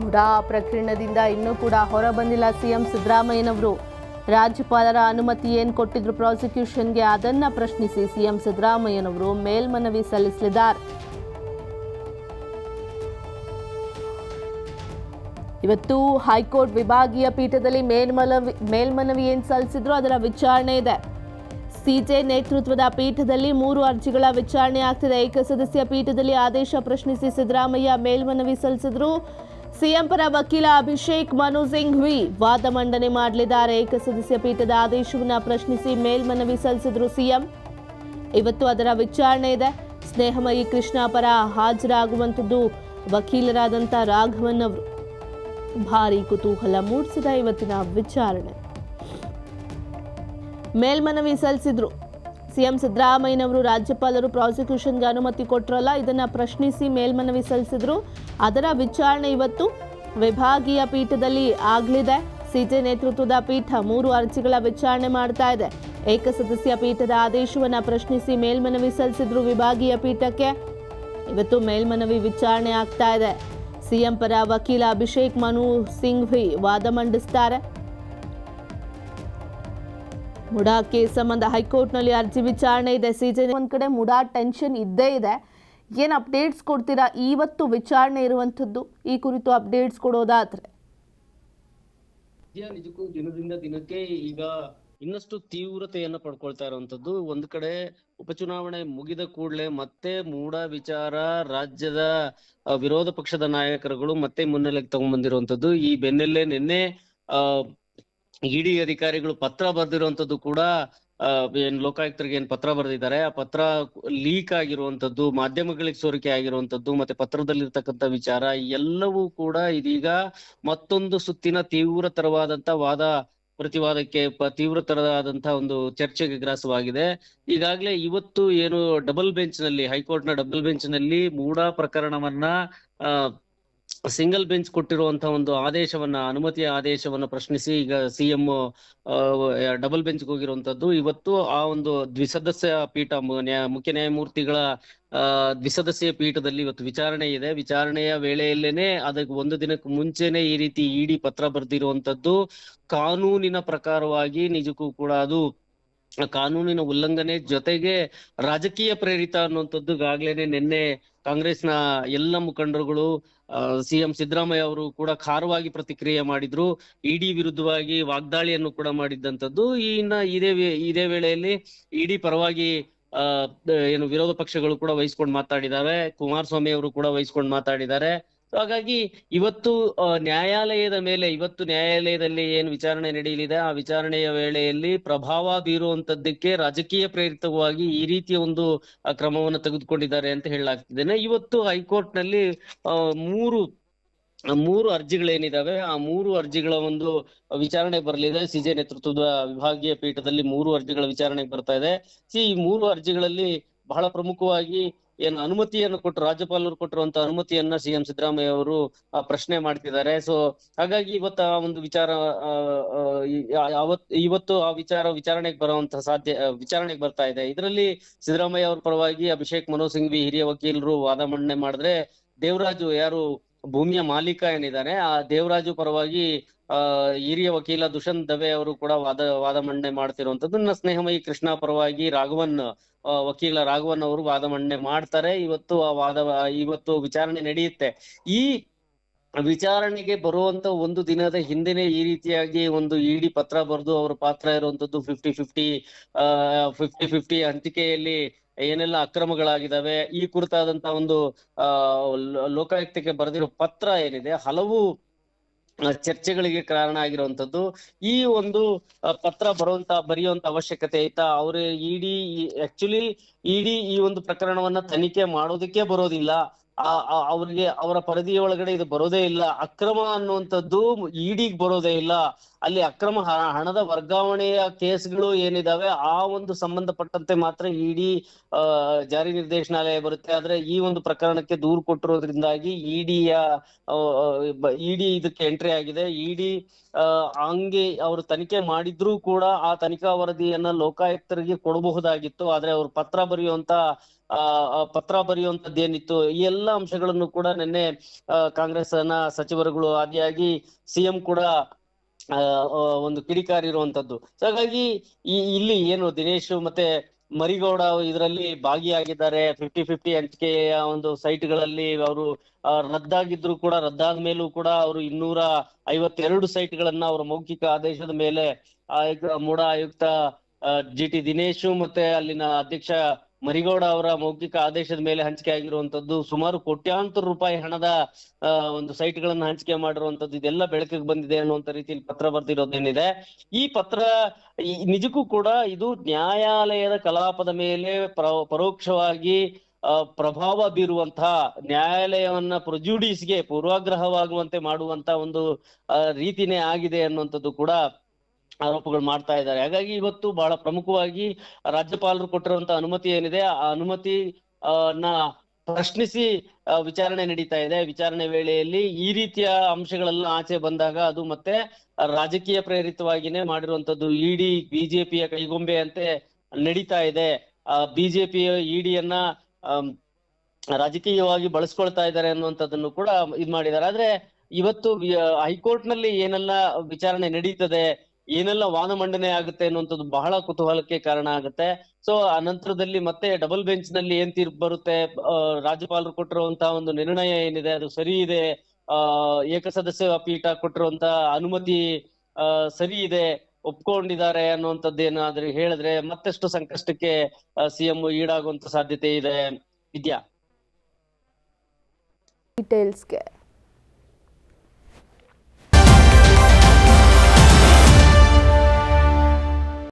ಮುಡಾ ಪ್ರಕರಣದಿಂದ ಇನ್ನೂ ಕೂಡ ಹೊರ ಬಂದಿಲ್ಲ ಸಿಎಂ ಸಿದ್ದರಾಮಯ್ಯನವರು ರಾಜ್ಯಪಾಲರ ಅನುಮತಿ ಏನು ಕೊಟ್ಟಿದ್ರು ಪ್ರಾಸಿಕ್ಯೂಷನ್ಗೆ ಅದನ್ನ ಪ್ರಶ್ನಿಸಿ ಸಿಎಂ ಸಿದ್ದರಾಮಯ್ಯನವರು ಮೇಲ್ಮನವಿ ಸಲ್ಲಿಸಲಿದ್ದಾರೆ ಇವತ್ತು ಹೈಕೋರ್ಟ್ ವಿಭಾಗೀಯ ಪೀಠದಲ್ಲಿ ಮೇಲ್ಮನವಿ ಮೇಲ್ಮನವಿ ಏನು ಸಲ್ಲಿಸಿದ್ರು ಅದರ ವಿಚಾರಣೆ ಇದೆ ಸಿಜೆ ನೇತೃತ್ವದ ಪೀಠದಲ್ಲಿ ಮೂರು ಅರ್ಜಿಗಳ ವಿಚಾರಣೆ ಆಗ್ತಿದೆ ಏಕಸದಸ್ಯ ಪೀಠದಲ್ಲಿ ಆದೇಶ ಪ್ರಶ್ನಿಸಿ ಸಿದ್ದರಾಮಯ್ಯ ಮೇಲ್ಮನವಿ ಸಲ್ಲಿಸಿದರು ಸಿಎಂ ಪರ ವಕೀಲ ಅಭಿಷೇಕ್ ಮನು ಸಿಂಘ್ವಿ ವಾದ ಮಂಡನೆ ಮಾಡಲಿದ್ದಾರೆ ಏಕಸದಸ್ಯ ಪೀಠದ ಆದೇಶವನ್ನು ಪ್ರಶ್ನಿಸಿ ಮೇಲ್ಮನವಿ ಸಲ್ಲಿಸಿದ್ರು ಸಿಎಂ ಇವತ್ತು ಅದರ ವಿಚಾರಣೆ ಇದೆ ಸ್ನೇಹಮಯಿ ಕೃಷ್ಣ ಪರ ಹಾಜರಾಗುವಂಥದ್ದು ವಕೀಲರಾದಂಥ ರಾಘವನ್ ಅವರು ಭಾರಿ ಕುತೂಹಲ ಮೂಡಿಸಿದ ಇವತ್ತಿನ ವಿಚಾರಣೆ ಮೇಲ್ಮನವಿ ಸಲ್ಲಿಸಿದ್ರು ಸಿಎಂ ಸಿದ್ದರಾಮಯ್ಯನವರು ರಾಜ್ಯಪಾಲರು ಪ್ರಾಸಿಕ್ಯೂಷನ್ಗೆ ಅನುಮತಿ ಕೊಟ್ಟರಲ್ಲ ಇದನ್ನು ಪ್ರಶ್ನಿಸಿ ಮೇಲ್ಮನವಿ ಸಲ್ಲಿಸಿದ್ರು ಅದರ ವಿಚಾರಣೆ ಇವತ್ತು ವಿಭಾಗೀಯ ಪೀಠದಲ್ಲಿ ಆಗಲಿದೆ ಸಿಜೆ ನೇತೃತ್ವದ ಪೀಠ ಮೂರು ಅರ್ಜಿಗಳ ವಿಚಾರಣೆ ಮಾಡ್ತಾ ಇದೆ ಏಕಸದಸ್ಯ ಪೀಠದ ಆದೇಶವನ್ನು ಪ್ರಶ್ನಿಸಿ ಮೇಲ್ಮನವಿ ಸಲ್ಲಿಸಿದ್ರು ವಿಭಾಗೀಯ ಪೀಠಕ್ಕೆ ಇವತ್ತು ಮೇಲ್ಮನವಿ ವಿಚಾರಣೆ ಆಗ್ತಾ ಇದೆ ಸಿಎಂ ಪರ ವಕೀಲ ಅಭಿಷೇಕ್ ಮನು ಸಿಂಘ್ವಿ ವಾದ ಮಂಡಿಸ್ತಾರೆ ಮುಡಾ ಕೇಸ್ ಸಂಬಂಧ ಹೈಕೋರ್ಟ್ನಲ್ಲಿ ಅರ್ಜಿ ವಿಚಾರಣೆ ಇದೆ ಸಿಜೆನ್ ಒಂದು ಕಡೆ ಮುಡಾ ಟೆನ್ಷನ್ ಇದ್ದೇ ಇದೆ ಏನು ಅಪ್ಡೇಟ್ಸ್ ಕೊಡ್ತೀರಾ ಇವತ್ತು ವಿಚಾರಣೆ ಇರುವಂತದ್ದು ಈ ಕುರಿತು ಅಪ್ಡೇಟ್ಸ್ ಕೊಡೋದಾದ್ರೆ ನಿಜಕ್ಕೂ ದಿನದಿಂದ ದಿನಕ್ಕೆ ಈಗ ಇನ್ನಷ್ಟು ತೀವ್ರತೆಯನ್ನು ಪಡ್ಕೊಳ್ತಾ ಇರುವಂತದ್ದು ಒಂದ್ ಕಡೆ ಉಪಚುನಾವಣೆ ಮುಗಿದ ಕೂಡಲೇ ಮತ್ತೆ ಮೂಡ ವಿಚಾರ ರಾಜ್ಯದ ವಿರೋಧ ಪಕ್ಷದ ನಾಯಕರುಗಳು ಮತ್ತೆ ಮುನ್ನೆಲೆಗೆ ತಗೊಂಡ್ ಈ ಬೆನ್ನಲ್ಲೇ ನಿನ್ನೆ ಇಡಿ ಅಧಿಕಾರಿಗಳು ಪತ್ರ ಬರೆದಿರುವಂತದ್ದು ಕೂಡ ಏನ್ ಲೋಕಾಯುಕ್ತರಿಗೆ ಏನ್ ಪತ್ರ ಬರೆದಿದ್ದಾರೆ ಆ ಪತ್ರ ಲೀಕ್ ಆಗಿರುವಂತದ್ದು ಮಾಧ್ಯಮಗಳಿಗೆ ಸೋರಿಕೆ ಆಗಿರುವಂತದ್ದು ಮತ್ತೆ ಪತ್ರದಲ್ಲಿರ್ತಕ್ಕಂಥ ವಿಚಾರ ಎಲ್ಲವೂ ಕೂಡ ಇದೀಗ ಮತ್ತೊಂದು ಸುತ್ತಿನ ತೀವ್ರತರವಾದಂತ ವಾದ ಪ್ರತಿವಾದಕ್ಕೆ ತೀವ್ರತರವಾದಂತಹ ಒಂದು ಚರ್ಚೆಗೆ ಗ್ರಾಸವಾಗಿದೆ ಈಗಾಗಲೇ ಇವತ್ತು ಏನು ಡಬಲ್ ಬೆಂಚ್ ನಲ್ಲಿ ಹೈಕೋರ್ಟ್ ನ ಡಬಲ್ ಬೆಂಚ್ ನಲ್ಲಿ ಮೂಡಾ ಪ್ರಕರಣವನ್ನ ಆ ಸಿಂಗಲ್ ಬೆಂಚ್ ಕೊಟ್ಟಿರುವಂತಹ ಒಂದು ಆದೇಶವನ್ನ ಅನುಮತಿಯ ಆದೇಶವನ್ನ ಪ್ರಶ್ನಿಸಿ ಈಗ ಸಿಎಂ ಡಬಲ್ ಬೆಂಚ್ ಹೋಗಿರುವಂತದ್ದು ಇವತ್ತು ಆ ಒಂದು ದ್ವಿಸದಸ್ಯ ಪೀಠ ಮುಖ್ಯ ನ್ಯಾಯಮೂರ್ತಿಗಳ ದ್ವಿಸದಸ್ಯ ಪೀಠದಲ್ಲಿ ಇವತ್ತು ವಿಚಾರಣೆ ಇದೆ ವಿಚಾರಣೆಯ ವೇಳೆಯಲ್ಲೇನೆ ಅದಕ್ಕೆ ಒಂದು ದಿನಕ್ಕೆ ಮುಂಚೆನೆ ಈ ರೀತಿ ಇಡಿ ಪತ್ರ ಬರೆದಿರುವಂತದ್ದು ಕಾನೂನಿನ ಪ್ರಕಾರವಾಗಿ ನಿಜಕ್ಕೂ ಕೂಡ ಅದು ಕಾನೂನಿನ ಉಲ್ಲಂಘನೆ ಜೊತೆಗೆ ರಾಜಕೀಯ ಪ್ರೇರಿತ ಅನ್ನುವಂಥದ್ದು ಈಗಾಗ್ಲೇನೆ ನಿನ್ನೆ ಕಾಂಗ್ರೆಸ್ನ ಎಲ್ಲ ಮುಖಂಡರುಗಳು ಸಿಎಂ ಸಿದ್ದರಾಮಯ್ಯ ಅವರು ಕೂಡ ಖಾರವಾಗಿ ಪ್ರತಿಕ್ರಿಯೆ ಮಾಡಿದ್ರು ಇಡಿ ವಿರುದ್ಧವಾಗಿ ವಾಗ್ದಾಳಿಯನ್ನು ಕೂಡ ಮಾಡಿದ್ದಂಥದ್ದು ಇನ್ನ ಇದೇ ಇದೇ ವೇಳೆಯಲ್ಲಿ ಇಡಿ ಪರವಾಗಿ ಏನು ವಿರೋಧ ಪಕ್ಷಗಳು ಕೂಡ ವಹಿಸ್ಕೊಂಡು ಮಾತಾಡಿದಾವೆ ಕುಮಾರಸ್ವಾಮಿ ಅವರು ಕೂಡ ವಹಿಸ್ಕೊಂಡು ಮಾತಾಡಿದ್ದಾರೆ ಹಾಗಾಗಿ ಇವತ್ತು ನ್ಯಾಯಾಲಯದ ಮೇಲೆ ಇವತ್ತು ನ್ಯಾಯಾಲಯದಲ್ಲಿ ಏನು ವಿಚಾರಣೆ ನಡೆಯಲಿದೆ ಆ ವಿಚಾರಣೆಯ ವೇಳೆಯಲ್ಲಿ ಪ್ರಭಾವ ಬೀರುವಂತದ್ದಕ್ಕೆ ರಾಜಕೀಯ ಪ್ರೇರಿತವಾಗಿ ಈ ರೀತಿಯ ಒಂದು ಕ್ರಮವನ್ನು ತೆಗೆದುಕೊಂಡಿದ್ದಾರೆ ಅಂತ ಹೇಳಲಾಗ್ತಿದ್ದೇನೆ ಇವತ್ತು ಹೈಕೋರ್ಟ್ ನಲ್ಲಿ ಮೂರು ಮೂರು ಅರ್ಜಿಗಳೇನಿದಾವೆ ಆ ಮೂರು ಅರ್ಜಿಗಳ ಒಂದು ವಿಚಾರಣೆ ಬರಲಿದೆ ಸಿಜೆ ನೇತೃತ್ವದ ವಿಭಾಗೀಯ ಪೀಠದಲ್ಲಿ ಮೂರು ಅರ್ಜಿಗಳ ವಿಚಾರಣೆ ಬರ್ತಾ ಇದೆ ಸಿ ಈ ಮೂರು ಅರ್ಜಿಗಳಲ್ಲಿ ಬಹಳ ಪ್ರಮುಖವಾಗಿ ಏನು ಅನುಮತಿಯನ್ನು ಕೊಟ್ಟರು ರಾಜ್ಯಪಾಲರು ಕೊಟ್ಟಿರುವಂತ ಅನುಮತಿಯನ್ನ ಸಿಎಂ ಸಿದ್ದರಾಮಯ್ಯ ಅವರು ಪ್ರಶ್ನೆ ಮಾಡ್ತಿದ್ದಾರೆ ಸೊ ಹಾಗಾಗಿ ಇವತ್ತು ಆ ಒಂದು ವಿಚಾರ ಇವತ್ತು ಆ ವಿಚಾರ ವಿಚಾರಣೆಗೆ ಬರುವಂತಹ ಸಾಧ್ಯ ವಿಚಾರಣೆಗೆ ಬರ್ತಾ ಇದೆ ಇದರಲ್ಲಿ ಸಿದ್ದರಾಮಯ್ಯ ಅವರ ಪರವಾಗಿ ಅಭಿಷೇಕ್ ಮನೋ ಸಿಂಘ್ವಿ ಹಿರಿಯ ವಕೀಲರು ವಾದ ಮಂಡನೆ ಮಾಡಿದ್ರೆ ದೇವರಾಜು ಯಾರು ಭೂಮಿಯ ಮಾಲೀಕ ಏನಿದ್ದಾನೆ ಆ ದೇವರಾಜು ಪರವಾಗಿ ಆ ಹಿರಿಯ ವಕೀಲ ದುಷ್ಯಂತ್ ದವೆ ಅವರು ಕೂಡ ವಾದ ವಾದ ಮಂಡನೆ ಮಾಡ್ತಿರುವಂತದ್ದು ಸ್ನೇಹಮಯಿ ಕೃಷ್ಣ ಪರವಾಗಿ ರಾಘವನ್ ವಕೀಲ ರಾಘವನ್ ಅವರು ವಾದ ಮಂಡನೆ ಮಾಡ್ತಾರೆ ಇವತ್ತು ಆ ವಾದ ಇವತ್ತು ವಿಚಾರಣೆ ನಡೆಯುತ್ತೆ ಈ ವಿಚಾರಣೆಗೆ ಬರುವಂತ ಒಂದು ದಿನದ ಹಿಂದೆನೆ ಈ ರೀತಿಯಾಗಿ ಒಂದು ಇಡಿ ಪತ್ರ ಬರೆದು ಅವರ ಪಾತ್ರ ಇರುವಂತದ್ದು ಫಿಫ್ಟಿ ಫಿಫ್ಟಿ ಫಿಫ್ಟಿ ಫಿಫ್ಟಿ ಹಂಚಿಕೆಯಲ್ಲಿ ಏನೆಲ್ಲ ಅಕ್ರಮಗಳಾಗಿದ್ದಾವೆ ಈ ಕುರಿತಾದಂತ ಒಂದು ಆ ಲೋಕಾಯುಕ್ತಕ್ಕೆ ಬರೆದಿರೋ ಪತ್ರ ಏನಿದೆ ಹಲವು ಚರ್ಚೆಗಳಿಗೆ ಕಾರಣ ಆಗಿರುವಂತದ್ದು ಈ ಒಂದು ಪತ್ರ ಬರುವಂತ ಬರೆಯುವಂತ ಅವಶ್ಯಕತೆ ಐತಾ ಅವ್ರ ಇಡಿ ಆಕ್ಚುಲಿ ಇಡಿ ಈ ಒಂದು ಪ್ರಕರಣವನ್ನ ತನಿಖೆ ಮಾಡೋದಕ್ಕೆ ಬರೋದಿಲ್ಲ ಅವ್ರಿಗೆ ಅವರ ಪರಿಧಿಯ ಒಳಗಡೆ ಇದು ಬರೋದೇ ಇಲ್ಲ ಅಕ್ರಮ ಅನ್ನುವಂಥದ್ದು ಇಡಿಗ್ ಬರೋದೇ ಇಲ್ಲ ಅಲ್ಲಿ ಅಕ್ರಮ ಹಣದ ವರ್ಗಾವಣೆಯ ಕೇಸ್ಗಳು ಏನಿದಾವೆ ಆ ಒಂದು ಸಂಬಂಧಪಟ್ಟಂತೆ ಮಾತ್ರ ಇಡಿ ಜಾರಿ ನಿರ್ದೇಶನಾಲಯ ಬರುತ್ತೆ ಆದ್ರೆ ಈ ಒಂದು ಪ್ರಕರಣಕ್ಕೆ ದೂರು ಕೊಟ್ಟಿರೋದ್ರಿಂದಾಗಿ ಇಡಿಯ ಇಡಿ ಇದಕ್ಕೆ ಎಂಟ್ರಿ ಆಗಿದೆ ಇಡಿ ಹಂಗೆ ಅವರು ತನಿಖೆ ಮಾಡಿದ್ರೂ ಕೂಡ ಆ ತನಿಖಾ ವರದಿಯನ್ನ ಲೋಕಾಯುಕ್ತರಿಗೆ ಕೊಡಬಹುದಾಗಿತ್ತು ಆದ್ರೆ ಅವರು ಪತ್ರ ಬರೆಯುವಂತ ಪತ್ರ ಬರೆಯುವಂತದ್ದೇನಿತ್ತು ಈ ಎಲ್ಲಾ ಅಂಶಗಳನ್ನು ಕೂಡ ನಿನ್ನೆ ಕಾಂಗ್ರೆಸ್ ನ ಸಚಿವರುಗಳು ಆದಿಯಾಗಿ ಸಿಎಂ ಕೂಡ ಒಂದು ಕಿಡಿಕಾರಿ ಇರುವಂತದ್ದು ಹಾಗಾಗಿ ಈ ಇಲ್ಲಿ ಏನು ದಿನೇಶ್ ಮತ್ತೆ ಮರಿಗೌಡ ಇದರಲ್ಲಿ ಭಾಗಿಯಾಗಿದ್ದಾರೆ ಫಿಫ್ಟಿ ಫಿಫ್ಟಿ ಹಂಚಿಕೆಯ ಒಂದು ಸೈಟ್ಗಳಲ್ಲಿ ಅವರು ರದ್ದಾಗಿದ್ರು ಕೂಡ ರದ್ದಾದ ಮೇಲೂ ಕೂಡ ಅವರು ಇನ್ನೂರ ಐವತ್ತೆರಡು ಗಳನ್ನ ಅವರ ಮೌಖಿಕ ಆದೇಶದ ಮೇಲೆ ಮೂಡ ಆಯುಕ್ತ ಜಿ ಟಿ ದಿನೇಶ್ ಮತ್ತೆ ಅಲ್ಲಿನ ಅಧ್ಯಕ್ಷ ಮರಿಗೌಡ ಅವರ ಮೌಖಿಕ ಆದೇಶದ ಮೇಲೆ ಹಂಚಿಕೆ ಆಗಿರುವಂತದ್ದು ಸುಮಾರು ಕೋಟ್ಯಾಂತರ ರೂಪಾಯಿ ಹಣದ ಒಂದು ಸೈಟ್ ಗಳನ್ನ ಹಂಚಿಕೆ ಮಾಡಿರುವಂತದ್ದು ಇದೆಲ್ಲ ಬೆಳಕಿಗೆ ಬಂದಿದೆ ಅನ್ನುವಂತ ರೀತಿಯಲ್ಲಿ ಪತ್ರ ಬರ್ದಿರೋದೇನಿದೆ ಈ ಪತ್ರ ನಿಜಕ್ಕೂ ಕೂಡ ಇದು ನ್ಯಾಯಾಲಯದ ಕಲಾಪದ ಮೇಲೆ ಪರೋಕ್ಷವಾಗಿ ಪ್ರಭಾವ ಬೀರುವಂತಹ ನ್ಯಾಯಾಲಯವನ್ನ ಪ್ರೊಜ್ಯೂಡಿಸ್ಗೆ ಪೂರ್ವಾಗ್ರಹವಾಗುವಂತೆ ಮಾಡುವಂತ ಒಂದು ರೀತಿನೇ ಆಗಿದೆ ಅನ್ನುವಂಥದ್ದು ಕೂಡ ಆರೋಪಗಳು ಮಾಡ್ತಾ ಇದ್ದಾರೆ ಹಾಗಾಗಿ ಇವತ್ತು ಬಹಳ ಪ್ರಮುಖವಾಗಿ ರಾಜ್ಯಪಾಲರು ಕೊಟ್ಟಿರುವಂತ ಅನುಮತಿ ಏನಿದೆ ಆ ಅನುಮತಿ ನ ಪ್ರಶ್ನಿಸಿ ವಿಚಾರಣೆ ನಡೀತಾ ಇದೆ ವಿಚಾರಣೆ ವೇಳೆಯಲ್ಲಿ ಈ ರೀತಿಯ ಅಂಶಗಳೆಲ್ಲ ಆಚೆ ಬಂದಾಗ ಅದು ಮತ್ತೆ ರಾಜಕೀಯ ಪ್ರೇರಿತವಾಗಿನೇ ಮಾಡಿರುವಂತದ್ದು ಇಡಿ ಬಿಜೆಪಿಯ ಕೈಗೊಂಬೆಯಂತೆ ನಡೀತಾ ಇದೆ ಆ ಬಿಜೆಪಿಯ ಇಡಿಯನ್ನ ರಾಜಕೀಯವಾಗಿ ಬಳಸ್ಕೊಳ್ತಾ ಇದ್ದಾರೆ ಅನ್ನುವಂಥದ್ದನ್ನು ಕೂಡ ಇದ್ ಮಾಡಿದ್ದಾರೆ ಆದ್ರೆ ಇವತ್ತು ಹೈಕೋರ್ಟ್ ನಲ್ಲಿ ಏನೆಲ್ಲ ವಿಚಾರಣೆ ನಡೀತದೆ ಏನೆಲ್ಲ ಮಂಡನೆ ಆಗುತ್ತೆ ಅನ್ನುವಂಥದ್ದು ಬಹಳ ಕುತೂಹಲಕ್ಕೆ ಕಾರಣ ಆಗುತ್ತೆ ಸೊ ಆ ನಂತರದಲ್ಲಿ ಮತ್ತೆ ಡಬಲ್ ಬೆಂಚ್ ನಲ್ಲಿ ಏನ್ ತೀರ್ಪು ಬರುತ್ತೆ ರಾಜ್ಯಪಾಲರು ಕೊಟ್ಟಿರುವಂತಹ ಒಂದು ನಿರ್ಣಯ ಏನಿದೆ ಅದು ಸರಿ ಇದೆ ಆ ಏಕಸದಸ್ಯ ಪೀಠ ಕೊಟ್ಟಿರುವಂತಹ ಅನುಮತಿ ಸರಿ ಇದೆ ಒಪ್ಕೊಂಡಿದ್ದಾರೆ ಅನ್ನುವಂಥದ್ದು ಏನಾದ್ರೂ ಹೇಳಿದ್ರೆ ಮತ್ತಷ್ಟು ಸಂಕಷ್ಟಕ್ಕೆ ಸಿಎಂ ಈಡಾಗುವಂತ ಸಾಧ್ಯತೆ ಇದೆ ವಿದ್ಯಾ ಡೀಟೇಲ್ಸ್ಗೆ